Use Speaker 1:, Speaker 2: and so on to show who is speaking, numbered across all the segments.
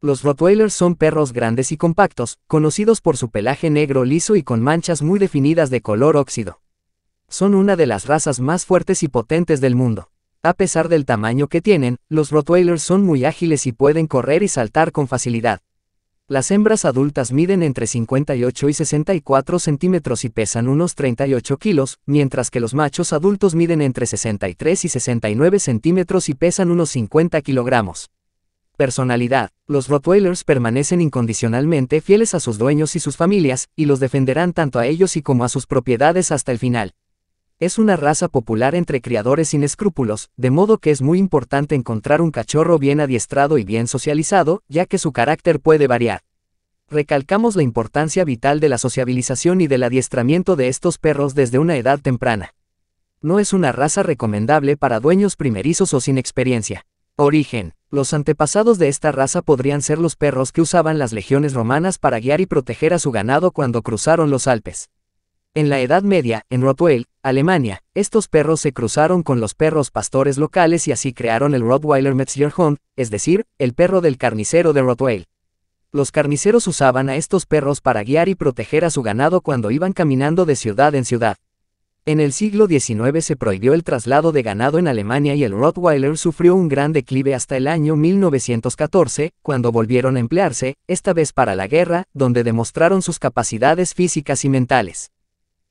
Speaker 1: Los Rottweilers son perros grandes y compactos, conocidos por su pelaje negro liso y con manchas muy definidas de color óxido. Son una de las razas más fuertes y potentes del mundo. A pesar del tamaño que tienen, los Rottweilers son muy ágiles y pueden correr y saltar con facilidad. Las hembras adultas miden entre 58 y 64 centímetros y pesan unos 38 kilos, mientras que los machos adultos miden entre 63 y 69 centímetros y pesan unos 50 kilogramos. Personalidad. Los Rottweilers permanecen incondicionalmente fieles a sus dueños y sus familias, y los defenderán tanto a ellos y como a sus propiedades hasta el final. Es una raza popular entre criadores sin escrúpulos, de modo que es muy importante encontrar un cachorro bien adiestrado y bien socializado, ya que su carácter puede variar. Recalcamos la importancia vital de la sociabilización y del adiestramiento de estos perros desde una edad temprana. No es una raza recomendable para dueños primerizos o sin experiencia. Origen. Los antepasados de esta raza podrían ser los perros que usaban las legiones romanas para guiar y proteger a su ganado cuando cruzaron los Alpes. En la Edad Media, en Rottweil, Alemania, estos perros se cruzaron con los perros pastores locales y así crearon el Rottweiler Metzgerhund, es decir, el perro del carnicero de Rottweil. Los carniceros usaban a estos perros para guiar y proteger a su ganado cuando iban caminando de ciudad en ciudad. En el siglo XIX se prohibió el traslado de ganado en Alemania y el Rottweiler sufrió un gran declive hasta el año 1914, cuando volvieron a emplearse, esta vez para la guerra, donde demostraron sus capacidades físicas y mentales.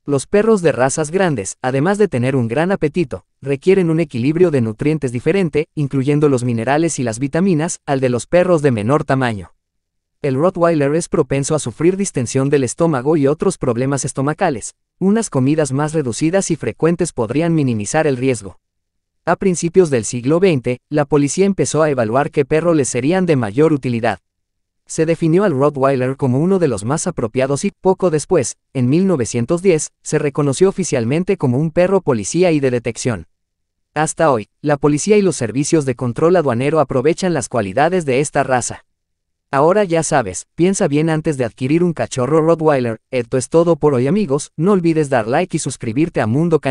Speaker 1: Los perros de razas grandes, además de tener un gran apetito, requieren un equilibrio de nutrientes diferente, incluyendo los minerales y las vitaminas, al de los perros de menor tamaño. El Rottweiler es propenso a sufrir distensión del estómago y otros problemas estomacales, unas comidas más reducidas y frecuentes podrían minimizar el riesgo. A principios del siglo XX, la policía empezó a evaluar qué perro les serían de mayor utilidad. Se definió al Rottweiler como uno de los más apropiados y, poco después, en 1910, se reconoció oficialmente como un perro policía y de detección. Hasta hoy, la policía y los servicios de control aduanero aprovechan las cualidades de esta raza. Ahora ya sabes, piensa bien antes de adquirir un cachorro Rottweiler. Esto es todo por hoy amigos, no olvides dar like y suscribirte a Mundo Canal.